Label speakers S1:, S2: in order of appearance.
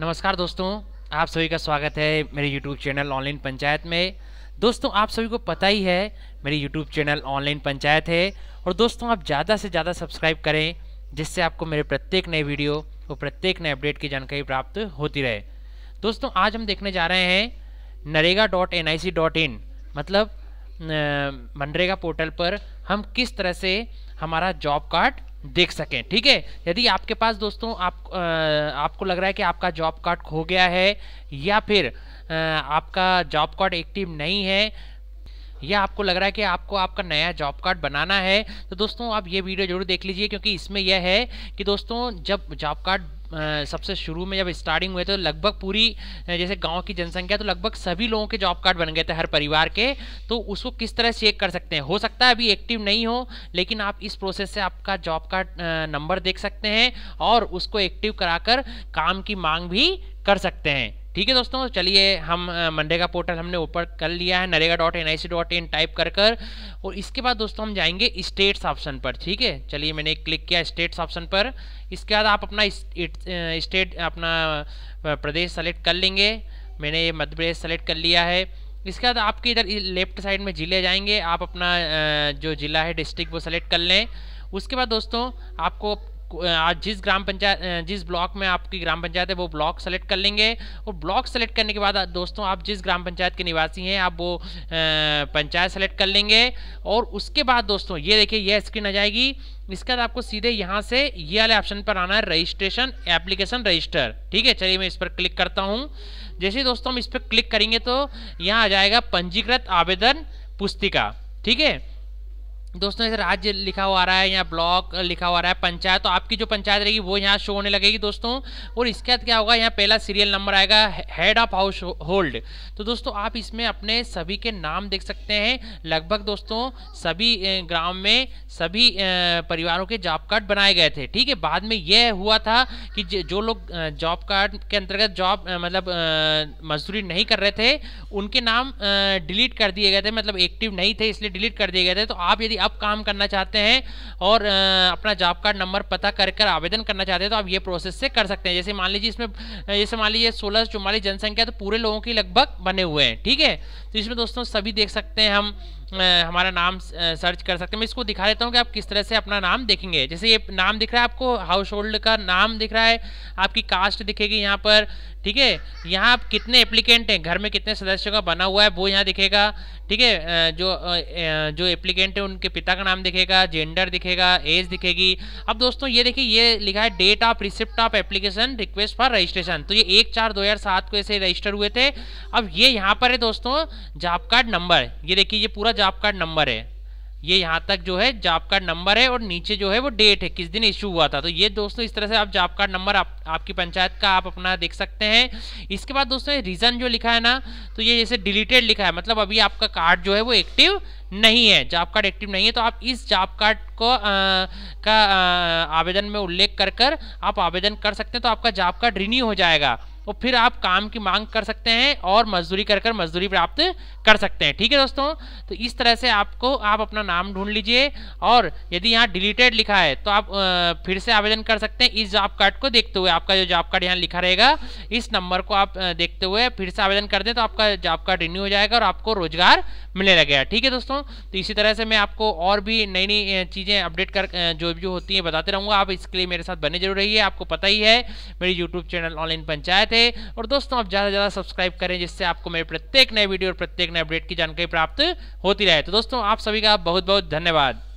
S1: नमस्कार दोस्तों आप सभी का स्वागत है मेरे YouTube चैनल ऑनलाइन पंचायत में दोस्तों आप सभी को पता ही है मेरी YouTube चैनल ऑनलाइन पंचायत है और दोस्तों आप ज़्यादा से ज़्यादा सब्सक्राइब करें जिससे आपको मेरे प्रत्येक नए वीडियो और प्रत्येक नए अपडेट की जानकारी प्राप्त होती रहे दोस्तों आज हम देखने जा रहे हैं NREGA dot N I C dot in मतलब मनरेगा पोर्टल पर हम किस तरह से हमारा जॉब कार्ड देख सकें ठीक है यदि आपके पास दोस्तों आप आ, आपको लग रहा है कि आपका जॉब कार्ड खो गया है या फिर आ, आपका जॉब कार्ड एक्टिव नहीं है या आपको लग रहा है कि आपको आपका नया जॉब कार्ड बनाना है तो दोस्तों आप ये वीडियो जरूर देख लीजिए क्योंकि इसमें यह है कि दोस्तों जब जॉब कार्ड सबसे शुरू में जब स्टार्टिंग हुए तो लगभग पूरी जैसे गांव की जनसंख्या तो लगभग सभी लोगों के जॉब कार्ड बन गए थे हर परिवार के तो उसको किस तरह चेक कर सकते हैं हो सकता है अभी एक्टिव नहीं हो लेकिन आप इस प्रोसेस से आपका जॉब कार्ड नंबर देख सकते हैं और उसको एक्टिव कराकर काम की मांग भी कर सकते हैं ठीक है दोस्तों चलिए हम मंडे का पोर्टल हमने ऊपर कर लिया है NREGA dot N I C dot in type कर कर और इसके बाद दोस्तों हम जाएंगे स्टेट्स ऑप्शन पर ठीक है चलिए मैंने क्लिक किया स्टेट्स ऑप्शन पर इसके बाद आप अपना स्टेट अपना प्रदेश सेलेक्ट कर लेंगे मैंने ये मध्य प्रदेश सेलेक्ट कर लिया है इसके बाद आपके इधर लेफ्ट साइड में ज़िले जाएंगे आप अपना जो ज़िला है डिस्ट्रिक्ट वो सेलेक्ट कर लें उसके बाद दोस्तों आपको जिस ग्राम पंचायत जिस ब्लॉक में आपकी ग्राम पंचायत है वो ब्लॉक सेलेक्ट कर लेंगे और ब्लॉक सेलेक्ट करने के बाद दोस्तों आप जिस ग्राम पंचायत के निवासी हैं आप वो पंचायत सेलेक्ट कर लेंगे और उसके बाद दोस्तों ये देखिए यह स्क्रीन आ जाएगी इसके बाद आपको सीधे यहाँ से ये वाले ऑप्शन पर आना है रजिस्ट्रेशन एप्लीकेशन रजिस्टर ठीक है चलिए मैं इस पर क्लिक करता हूँ जैसे दोस्तों हम इस पर क्लिक करेंगे तो यहाँ आ जाएगा पंजीकृत आवेदन पुस्तिका ठीक है दोस्तों ऐसे राज्य लिखा हुआ आ रहा है या ब्लॉक लिखा हुआ आ रहा है पंचायत तो आपकी जो पंचायत रहेगी वो यहाँ शो होने लगेगी दोस्तों और इसके बाद क्या होगा यहाँ पहला सीरियल नंबर आएगा हेड ऑफ हाउस होल्ड तो दोस्तों आप इसमें अपने सभी के नाम देख सकते हैं लगभग दोस्तों सभी ग्राम में सभी परिवारों के जॉब कार्ड बनाए गए थे ठीक है बाद में यह हुआ था कि जो लोग जॉब कार्ड के अंतर्गत जॉब मतलब मजदूरी नहीं कर रहे थे उनके नाम डिलीट कर दिए गए थे मतलब एक्टिव नहीं थे इसलिए डिलीट कर दिए गए थे तो आप यदि अब काम करना चाहते हैं और अपना जॉब कार्ड नंबर पता कर कर आवेदन करना चाहते हैं तो आप ये प्रोसेस से कर सकते हैं जैसे मान लीजिए इसमें जैसे मान लीजिए सोलह जनसंख्या तो पूरे लोगों की लगभग बने हुए हैं ठीक है तो इसमें दोस्तों सभी देख सकते हैं हम आ, हमारा नाम सर्च कर सकते हैं मैं इसको दिखा देता हूँ कि आप किस तरह से अपना नाम देखेंगे जैसे ये नाम दिख रहा है आपको हाउस होल्ड का नाम दिख रहा है आपकी कास्ट दिखेगी यहाँ पर ठीक है यहाँ आप कितने एप्लीकेंट हैं घर में कितने सदस्यों का बना हुआ है वो यहाँ दिखेगा ठीक है जो जो एप्लीकेंट है उनके पिता का नाम दिखेगा जेंडर दिखेगा एज दिखेगी अब दोस्तों ये देखिए ये लिखा है date of receipt of application request for registration तो ये एक चार दो हजार सात को ऐसे रजिस्टर हुए थे अब ये यहाँ पर है दोस्तों जाप कार्ड नंबर ये देखिए ये पूरा जाप कार्ड नंबर है ये यहाँ तक जो है जाप कार्ड नंबर है और नीचे जो है वो डेट है किस दिन इशू हुआ था तो ये दोस्तों इस तरह से आप जाप कार्ड नंबर आप आपकी पंचायत का आप अपना देख सकते हैं इसके बाद दोस्तों रीज़न जो लिखा है ना तो ये जैसे डिलीटेड लिखा है मतलब अभी आपका कार्ड जो है वो एक्टिव नहीं है जॉब कार्ड एक्टिव नहीं है तो आप इस जॉब कार्ड को आ, का आवेदन में उल्लेख कर कर आप आवेदन कर सकते हैं तो आपका जॉब कार्ड रिन्यू हो जाएगा और तो फिर आप काम की मांग कर सकते हैं और मजदूरी कर कर मजदूरी प्राप्त कर सकते हैं ठीक है दोस्तों तो इस तरह से आपको आप अपना नाम ढूंढ लीजिए और यदि यहाँ डिलीटेड लिखा है तो आप फिर से आवेदन कर सकते हैं इस जॉब कार्ड को देखते हुए आपका जो जॉब कार्ड यहाँ लिखा रहेगा इस नंबर को आप देखते हुए फिर से आवेदन कर दें तो आपका जॉब कार्ड रिन्यू हो जाएगा और आपको रोजगार मिलने लगेगा ठीक है दोस्तों तो इसी तरह से मैं आपको और भी नई नई चीज़ें अपडेट कर जो भी होती हैं बताते रहूँगा आप इसके लिए मेरे साथ बने जरूर रहिए आपको पता ही है मेरी यूट्यूब चैनल ऑनलाइन पंचायत थे और दोस्तों आप ज़्यादा से ज़्यादा सब्सक्राइब करें जिससे आपको मेरे प्रत्येक नए वीडियो और प्रत्येक नए अपडेट की जानकारी प्राप्त होती रहे तो दोस्तों आप सभी का बहुत बहुत धन्यवाद